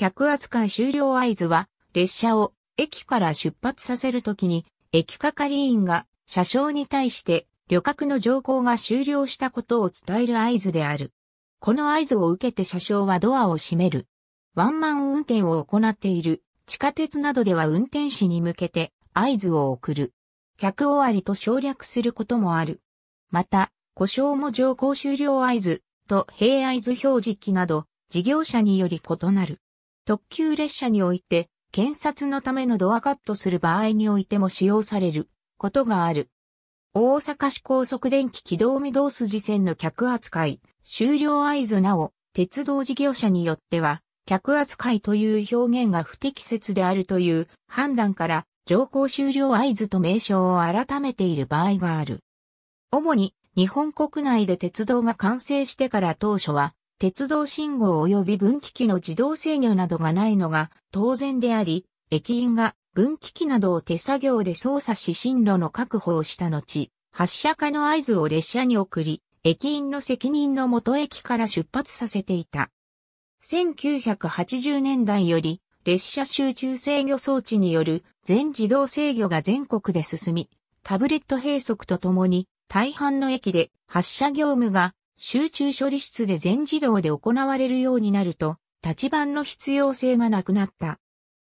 客扱い終了合図は、列車を駅から出発させるときに、駅係員が車掌に対して旅客の乗降が終了したことを伝える合図である。この合図を受けて車掌はドアを閉める。ワンマン運転を行っている地下鉄などでは運転士に向けて合図を送る。客終わりと省略することもある。また、故障も乗降終了合図と併合図表示器など事業者により異なる。特急列車において、検察のためのドアカットする場合においても使用されることがある。大阪市高速電気軌道御堂筋線の客扱い、終了合図なお、鉄道事業者によっては、客扱いという表現が不適切であるという判断から、乗降終了合図と名称を改めている場合がある。主に、日本国内で鉄道が完成してから当初は、鉄道信号及び分岐器の自動制御などがないのが当然であり、駅員が分岐器などを手作業で操作し進路の確保をした後、発車可の合図を列車に送り、駅員の責任の元駅から出発させていた。1980年代より列車集中制御装置による全自動制御が全国で進み、タブレット閉塞とともに大半の駅で発車業務が集中処理室で全自動で行われるようになると、立ち番の必要性がなくなった。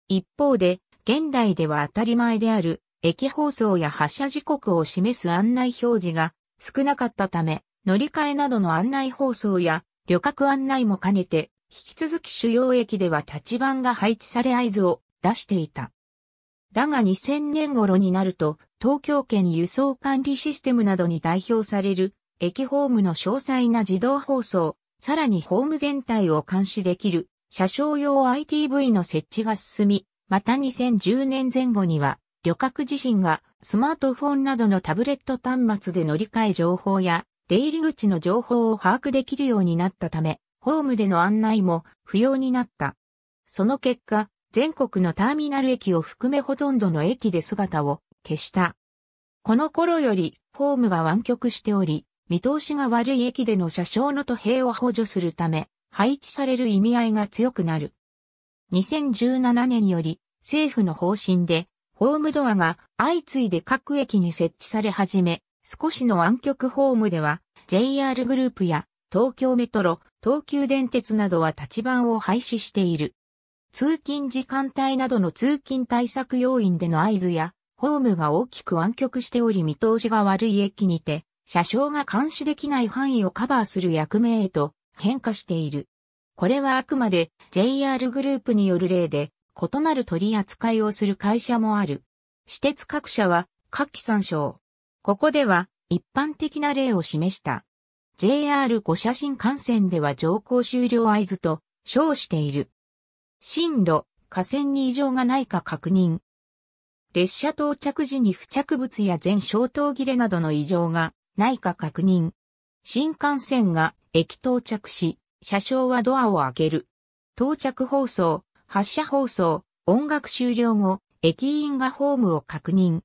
一方で、現代では当たり前である、駅放送や発車時刻を示す案内表示が少なかったため、乗り換えなどの案内放送や旅客案内も兼ねて、引き続き主要駅では立ち番が配置され合図を出していた。だが2000年頃になると、東京圏輸送管理システムなどに代表される駅ホームの詳細な自動放送、さらにホーム全体を監視できる車掌用 ITV の設置が進み、また2010年前後には旅客自身がスマートフォンなどのタブレット端末で乗り換え情報や出入り口の情報を把握できるようになったため、ホームでの案内も不要になった。その結果、全国のターミナル駅を含めほとんどの駅で姿を消した。この頃よりホームが湾曲しており、見通しが悪い駅での車掌の途兵を補助するため、配置される意味合いが強くなる。2017年より政府の方針で、ホームドアが相次いで各駅に設置され始め、少しの湾曲ホームでは JR グループや東京メトロ、東急電鉄などは立ち番を廃止している。通勤時間帯などの通勤対策要員での合図や、ホームが大きく湾曲しており見通しが悪い駅にて、車掌が監視できない範囲をカバーする役名へと変化している。これはあくまで JR グループによる例で、異なる取り扱いをする会社もある。私鉄各社は、各機参照。ここでは、一般的な例を示した。JR5 写新幹線では乗降終了合図と称している。進路、架線に異常がないか確認。列車到着時に付着物や全消灯切れなどの異常がないか確認。新幹線が駅到着し、車掌はドアを開ける。到着放送、発車放送、音楽終了後、駅員がホームを確認。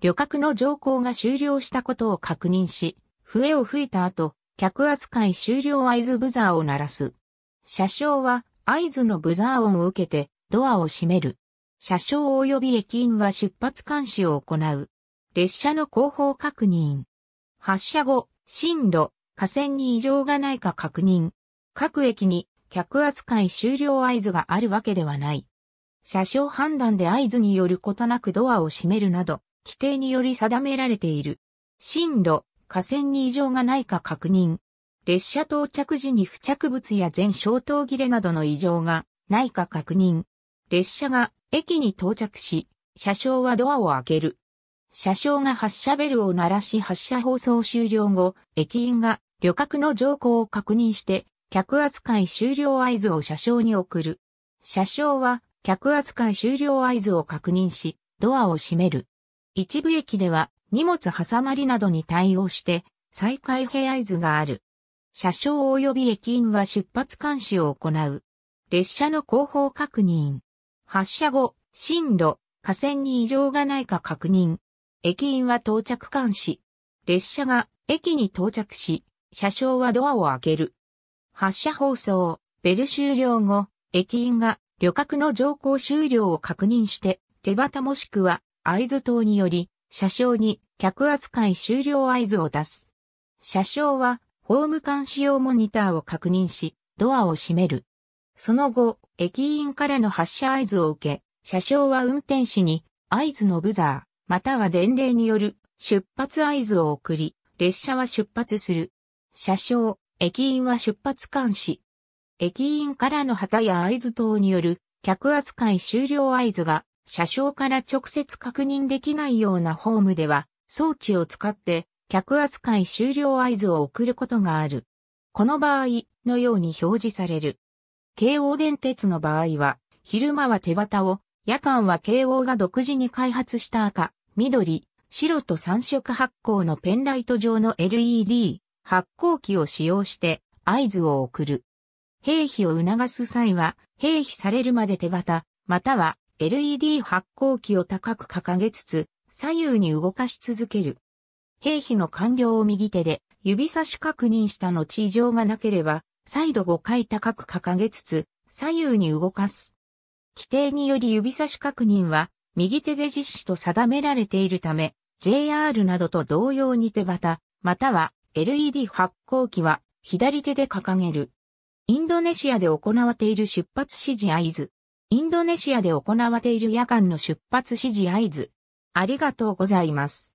旅客の乗降が終了したことを確認し、笛を吹いた後、客扱い終了合図ブザーを鳴らす。車掌は合図のブザー音を受けてドアを閉める。車掌及び駅員は出発監視を行う。列車の後方確認。発車後、進路、架線に異常がないか確認。各駅に客扱い終了合図があるわけではない。車掌判断で合図によることなくドアを閉めるなど、規定により定められている。進路、架線に異常がないか確認。列車到着時に付着物や全消灯切れなどの異常がないか確認。列車が駅に到着し、車掌はドアを開ける。車掌が発車ベルを鳴らし発車放送終了後、駅員が旅客の乗降を確認して、客扱い終了合図を車掌に送る。車掌は客扱い終了合図を確認し、ドアを閉める。一部駅では荷物挟まりなどに対応して、再開閉合図がある。車掌及び駅員は出発監視を行う。列車の後方確認。発車後、進路、架線に異常がないか確認。駅員は到着監視。列車が駅に到着し、車掌はドアを開ける。発車放送、ベル終了後、駅員が旅客の乗降終了を確認して、手旗もしくは合図等により、車掌に客扱い終了合図を出す。車掌は、ホーム監視用モニターを確認し、ドアを閉める。その後、駅員からの発車合図を受け、車掌は運転士に合図のブザー。または伝令による出発合図を送り、列車は出発する。車掌、駅員は出発監視。駅員からの旗や合図等による客扱い終了合図が車掌から直接確認できないようなホームでは装置を使って客扱い終了合図を送ることがある。この場合のように表示される。京王電鉄の場合は昼間は手旗を夜間は慶応が独自に開発した赤、緑、白と三色発光のペンライト状の LED 発光器を使用して合図を送る。兵費を促す際は、兵費されるまで手旗、または LED 発光器を高く掲げつつ、左右に動かし続ける。兵費の完了を右手で指差し確認した後異常がなければ、再度5回高く掲げつつ、左右に動かす。規定により指差し確認は右手で実施と定められているため、JR などと同様に手旗、または LED 発光機は左手で掲げる。インドネシアで行われている出発指示合図。インドネシアで行われている夜間の出発指示合図。ありがとうございます。